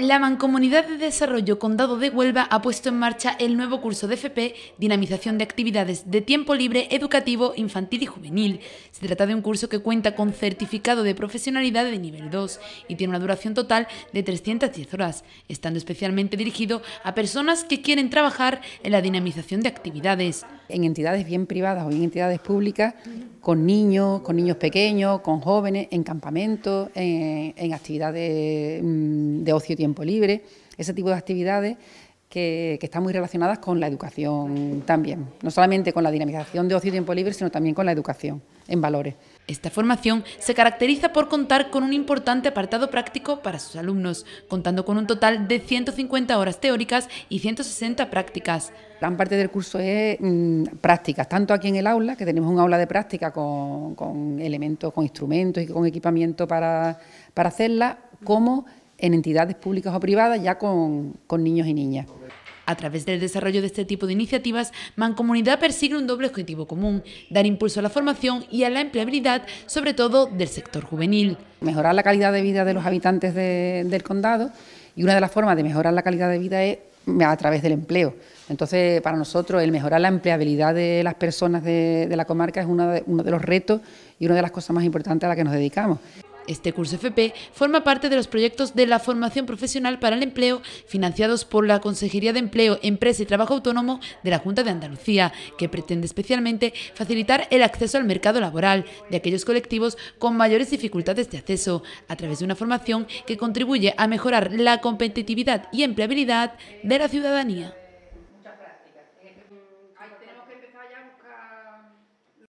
La Mancomunidad de Desarrollo Condado de Huelva ha puesto en marcha el nuevo curso de FP, Dinamización de Actividades de Tiempo Libre Educativo Infantil y Juvenil. Se trata de un curso que cuenta con certificado de profesionalidad de nivel 2 y tiene una duración total de 310 horas, estando especialmente dirigido a personas que quieren trabajar en la dinamización de actividades en entidades bien privadas o en entidades públicas, con niños, con niños pequeños, con jóvenes, en campamentos, en, actividades de, mm, de ocio y tiempo libre, ese tipo de actividades que, están muy relacionadas con la educación también, no solamente con la dinamización de ocio y tiempo libre, sino también con la educación en valores. Esta formación se caracteriza por contar con un importante apartado práctico para sus alumnos, contando con un total de 150 horas teóricas y 160 prácticas. Gran parte del curso es mm, prácticas, tanto aquí en el aula, que tenemos un aula de práctica con, elementos, con instrumentos y con equipamiento para, para hacerla, como en entidades públicas o privadas ya con, niños y niñas. A través del desarrollo de este tipo de iniciativas, Mancomunidad persigue un doble objetivo común, dar impulso a la formación y a la empleabilidad, sobre todo del sector juvenil. Mejorar la calidad de vida de los habitantes del condado y una de las formas de mejorar la calidad de vida es a través del empleo. Entonces, para nosotros, el mejorar la empleabilidad de las personas de, la comarca es uno de los retos y una de las cosas más importantes a las que nos dedicamos. Este curso FP forma parte de los proyectos de la formación profesional para el empleo financiados por la Consejería de Empleo, Empresa y Trabajo Autónomo de la Junta de Andalucía, que pretende especialmente facilitar el acceso al mercado laboral de aquellos colectivos con mayores dificultades de acceso, a través de una formación que contribuye a mejorar la competitividad y empleabilidad de la ciudadanía.